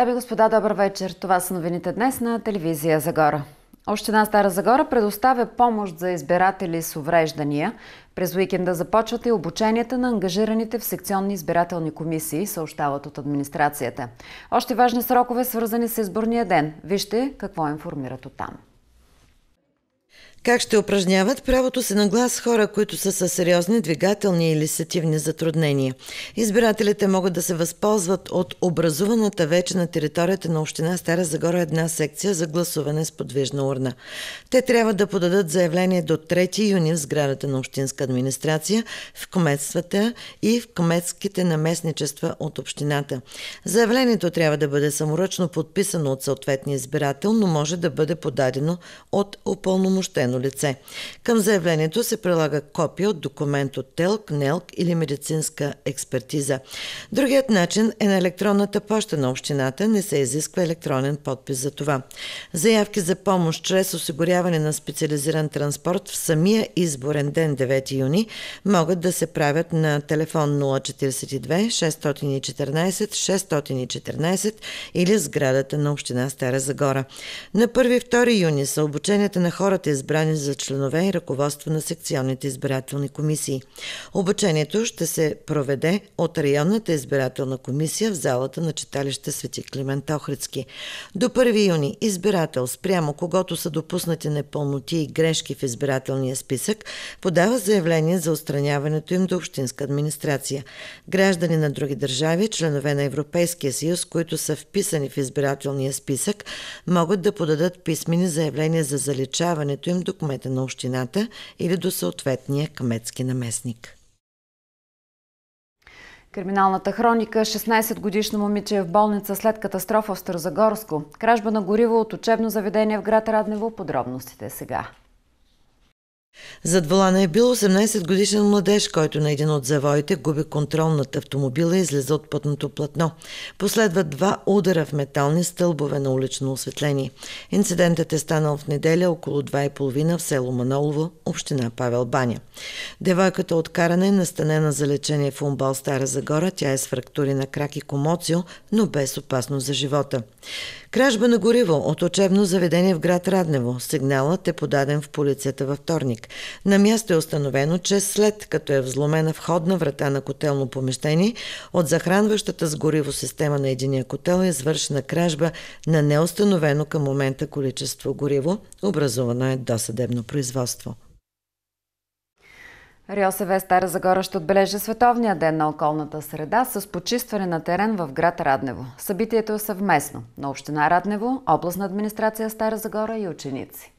Дами и господа, добър вечер. Това са новините днес на телевизия Загора. Община Стара Загора предоставя помощ за избиратели с увреждания. През уикенда започват и обученията на ангажираните в секционни избирателни комисии, съобщават от администрацията. Още важни срокове свързани с изборния ден. Вижте какво информират от там. Как ще упражняват правото си на глас хора, които са със сериозни двигателни или сетивни затруднения? Избирателите могат да се възползват от образуваната вече на територията на община Стара Загора една секция за гласуване с подвижна урна. Те трябва да подадат заявление до 3 юни в сградата на Общинска администрация, в кометствата и в кометските наместничества от общината. Заявлението трябва да бъде саморъчно подписано от съответния избирател, но може да бъде подадено от упълномощен определено лице. Към заявлението се прилага копия от документ от ТЕЛК, НЕЛК или медицинска експертиза. Другият начин е на електронната поща на общината, не се изисква електронен подпис за това. Заявки за помощ чрез осигуряване на специализиран транспорт в самия изборен ден 9 юни могат да се правят на телефон 042 614 614 или сградата на Община Стара Загора. На 1-2 юни са обученията на хората избрани избрани за членове и ръководство на секционните избирателни комисии. Обучението ще се проведе от районната избирателна комисия в залата на читалище Свети Климент Охридски. До 1 юни избирател, спрямо когато са допуснати непълноти и грешки в избирателния списък, подава заявление за отстраняването им до общинска администрация. Граждани на други държави, членове на Европейския съюз, които са вписани в избирателния списък, могат да подадат писмени заявления за заличаването им до до кмета на общината или до съответния кметски наместник. Криминалната хроника 16-годишно момиче е в болница след катастрофа в Старозагорско. Кражба на гориво от учебно заведение в град Раднево. Подробностите сега. Зад волана е бил 18-годишен младеж, който на един от завоите губи контрол над автомобила и излезе от пътното платно. Последват два удара в метални стълбове на улично осветление. Инцидентът е станал в неделя около 2.30 в село Манолово, община Павел Баня. Девойката от каране е настанена за лечение в Умбал Стара Загора. Тя е с фрактури на крак и комоцио, но без опасност за живота. Кражба на гориво от учебно заведение в град Раднево. Сигналът е подаден в полицията във вторник. На място е установено, че след като е взломена входна врата на котелно помещение, от захранващата с гориво система на единия котел е извършена кражба на неустановено към момента количество гориво. Образовано е досъдебно производство. РИОСВ Стара Загора ще отбележи Световния ден на околната среда с почистване на терен в град Раднево. Събитието е съвместно на Община Раднево, областна администрация Стара Загора и ученици.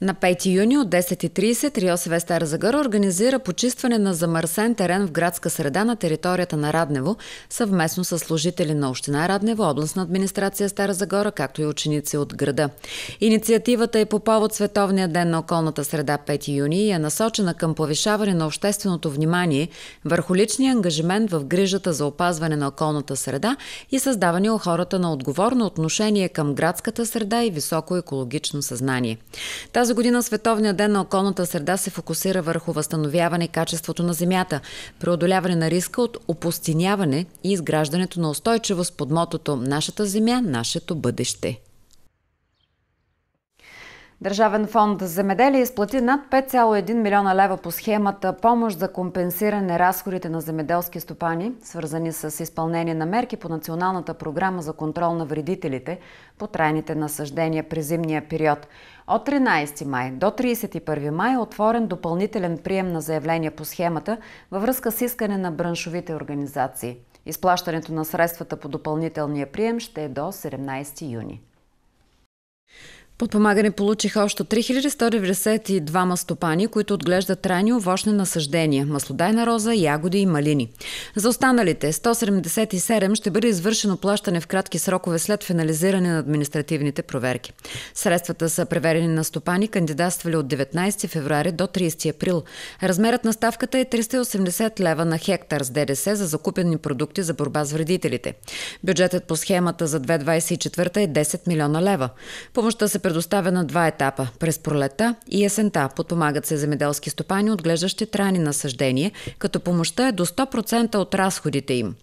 На 5 юни от 10.30 РИОСВ Стара Загора организира почистване на замърсен терен в градска среда на територията на Раднево, съвместно с служители на Община Раднево, областна администрация Стара Загора, както и ученици от града. Инициативата е по повод Световния ден на околната среда 5 юни и е насочена към повишаване на общественото внимание върху личния ангажимент в грижата за опазване на околната среда и създаване у хората на отговорно отношение към градската среда и високо екологично съзнание. Тази тази година Световният ден на околната среда се фокусира върху възстановяване качеството на земята, преодоляване на риска от опустиняване и изграждането на устойчивост под мотото «Нашата земя – нашето бъдеще». Държавен фонд Земеделие изплати над 5,1 милиона лева по схемата помощ за компенсиране разходите на земеделски стопани, свързани с изпълнение на мерки по Националната програма за контрол на вредителите по трайните насъждения през зимния период. От 13 май до 31 май е отворен допълнителен прием на заявления по схемата във връзка с искане на браншовите организации. Изплащането на средствата по допълнителния прием ще е до 17 юни. Подпомагане получиха още 3192 стопани, които отглеждат трайни овощни насъждения – маслодайна роза, ягоди и малини. За останалите 177 ще бъде извършено плащане в кратки срокове след финализиране на административните проверки. Средствата са преверени на стопани, кандидатствали от 19 февруари до 30 април. Размерът на ставката е 380 лева на хектар с ДДС за закупени продукти за борба с вредителите. Бюджетът по схемата за 2024 е 10 милиона лева. Помощта се предоставя на два етапа – през пролета и есента. Подпомагат се земеделски стопани, отглеждащи трайни насъждение, като помощта е до 100% от разходите им.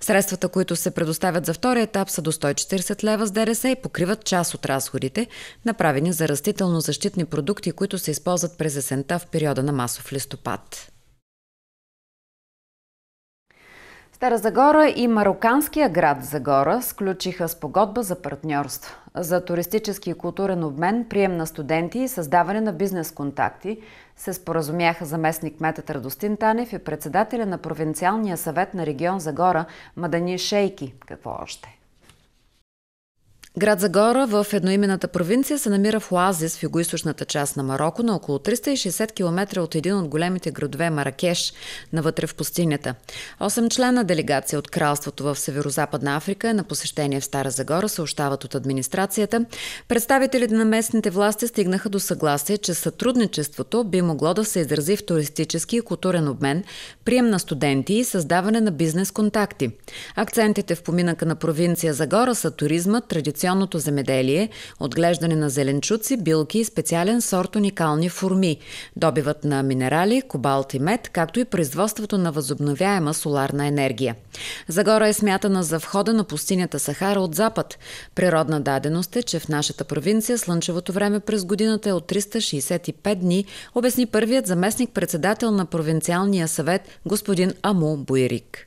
Средствата, които се предоставят за втория етап са до 140 лева с ДДС и покриват част от разходите, направени за растително-защитни продукти, които се използват през есента в периода на масов листопад. Стара Загора и мароканския град Загора сключиха спогодба за партньорство за туристически и културен обмен, прием на студенти и създаване на бизнес контакти се споразумяха заместник метът Радостин Танев и председателя на провинциалния съвет на регион Загора Мадани Шейки. Какво още? Град Загора в едноимената провинция се намира в оазис в югоизточната част на Марокко на около 360 км от един от големите градове Маракеш, навътре в пустинята. Осем члена делегация от кралството в Северо-Западна Африка на посещение в Стара Загора, съобщават от администрацията. Представителите на местните власти стигнаха до съгласие, че сътрудничеството би могло да се изрази в туристически и културен обмен, прием на студенти и създаване на бизнес контакти. Акцентите в поминъка на провинция Загора са туризма, традиционно традиционното земеделие, отглеждане на зеленчуци, билки и специален сорт уникални форми, добивът на минерали, кобалт и мед, както и производството на възобновяема соларна енергия. Загора е смятана за входа на пустинята Сахара от запад. Природна даденост е, че в нашата провинция слънчевото време през годината е от 365 дни, обясни първият заместник-председател на провинциалния съвет господин Аму Буирик.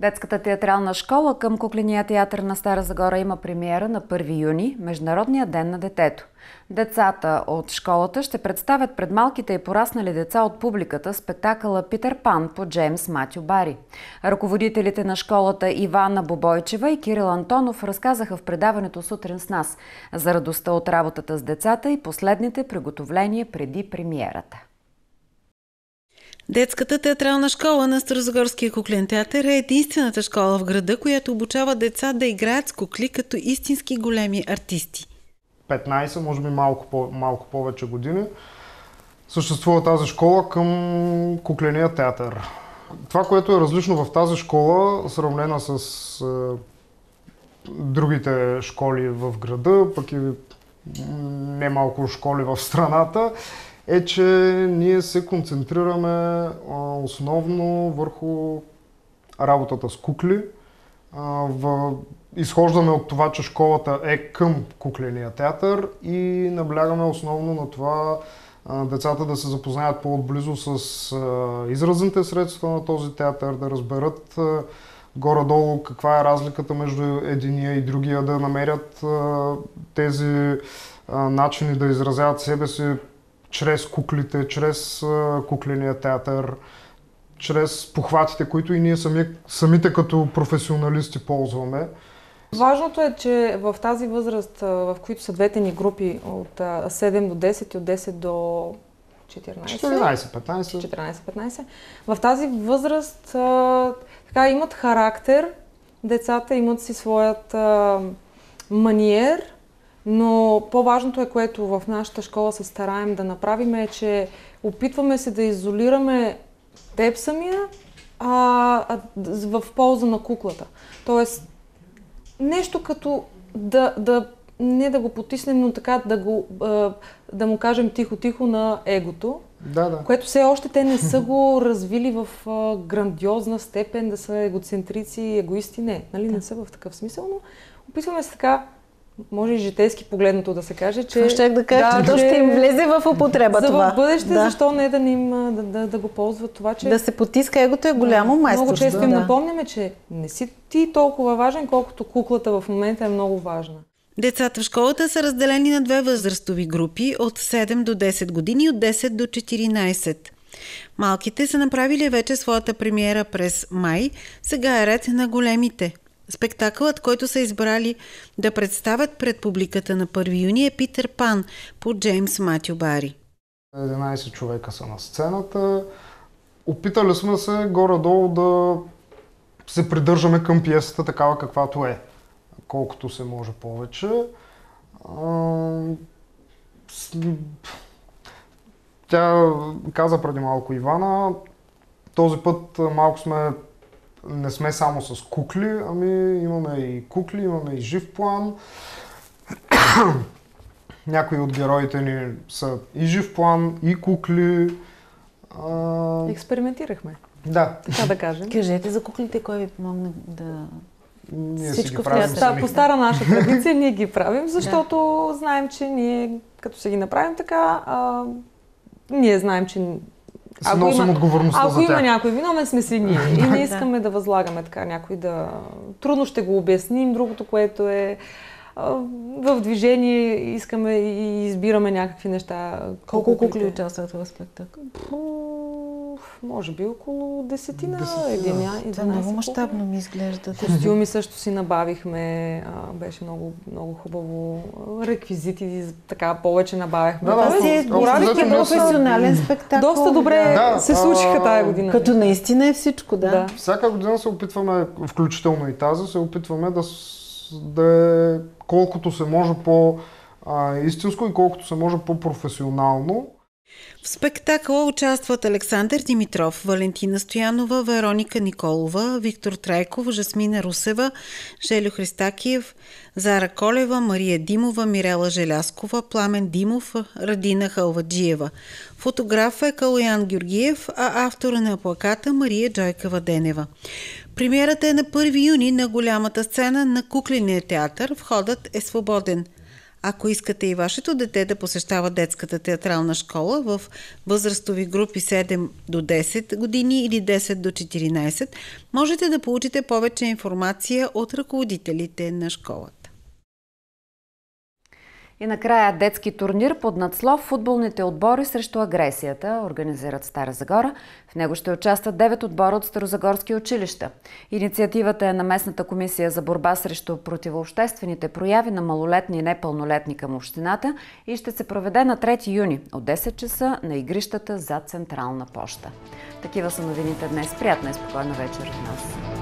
Детската театрална школа към Кукления театър на Стара Загора има премиера на 1 юни, Международния ден на детето. Децата от школата ще представят пред малките и пораснали деца от публиката спектакъла Питър Пан по Джеймс Матю Бари. Ръководителите на школата Ивана Бобойчева и Кирил Антонов разказаха в предаването сутрин с нас за радостта от работата с децата и последните приготовления преди премиерата. Детската театрална школа на Старозагорския куклен театър е единствената школа в града, която обучава деца да играят с кукли като истински големи артисти. 15, може би малко, по- малко повече години, съществува тази школа към кукления театър. Това, което е различно в тази школа, сравнена с е, другите школи в града, пък и немалко школи в страната, е, че ние се концентрираме основно върху работата с кукли. Изхождаме от това, че школата е към кукления театър и наблягаме основно на това децата да се запознаят по-отблизо с изразните средства на този театър, да разберат горе-долу каква е разликата между единия и другия, да намерят тези начини да изразяват себе си чрез куклите, чрез кукления театър, чрез похватите, които и ние сами, самите като професионалисти ползваме. Важното е, че в тази възраст, в които са двете ни групи от 7 до 10 и от 10 до 14. 15 14-15. В тази възраст така, имат характер, децата имат си своят маниер – но по-важното е, което в нашата школа се стараем да направим е, че опитваме се да изолираме теб самия а, а, в полза на куклата. Тоест, нещо като да, да не да го потиснем, но така да, го, да му кажем тихо-тихо на егото, да, да. което все още те не са го развили в грандиозна степен да са егоцентрици, егоисти, не, нали, да. не са в такъв смисъл, но опитваме се така може и житейски погледнато да се каже, че... Това ще да кажа, да, че ще им влезе в употреба за това. в бъдеще, да. защо не да, им, да, да, да го ползват това, че... Да се потиска егото е голямо да, майсторство. Много често да. напомняме, че не си ти толкова важен, колкото куклата в момента е много важна. Децата в школата са разделени на две възрастови групи от 7 до 10 години и от 10 до 14. Малките са направили вече своята премиера през май, сега е ред на големите – Спектакълът, който са избрали да представят пред публиката на 1 юни е Питер Пан по Джеймс Матю Бари. 11 човека са на сцената. Опитали сме се горе-долу да се придържаме към пиесата такава каквато е, колкото се може повече. Тя каза преди малко Ивана, този път малко сме не сме само с кукли, ами имаме и кукли, имаме и жив план. Някои от героите ни са и жив план, и кукли. А... Експериментирахме. Да. Така да кажем. Кажете за куклите, кой ви помогна да ние всичко си ги правим да, по стара наша традиция ние ги правим, защото да. знаем, че ние като се ги направим така, а, ние знаем, че ако носим има, отговорността ако за тях. има някой виновен, сме си ние. И не искаме да възлагаме така някой да... Трудно ще го обясним. Другото, което е в движение искаме и избираме някакви неща. Колко, Колко кукли участват в спектакъл? може би около десетина, единя, е единайсет. Много мащабно ми изглежда. Костюми също си набавихме, а, беше много, много хубаво. Реквизити така повече набавяхме. Да, да, си е професионален спектакъл. Доста добре да, се случиха тази година. Като наистина е всичко, да. да. Всяка година се опитваме, включително и тази, се опитваме да, да е колкото се може по- а, истинско и колкото се може по-професионално. В спектакъла участват Александър Димитров, Валентина Стоянова, Вероника Николова, Виктор Трайков, Жасмина Русева, Желю Христакиев, Зара Колева, Мария Димова, Мирела Желяскова, Пламен Димов, Радина Халваджиева. Фотограф е Калоян Георгиев, а автора е на плаката Мария Джойкава Денева. Премьерата е на 1 юни на голямата сцена на Куклиния театър. Входът е свободен – ако искате и вашето дете да посещава детската театрална школа в възрастови групи 7 до 10 години или 10 до 14, можете да получите повече информация от ръководителите на школата. И накрая детски турнир под надслов футболните отбори срещу агресията организират Стара Загора. В него ще участват 9 отбора от Старозагорски училища. Инициативата е на местната комисия за борба срещу противообществените прояви на малолетни и непълнолетни към общината и ще се проведе на 3 юни от 10 часа на игрищата за Централна поща. Такива са новините днес. Приятна и спокойна вечер от нас.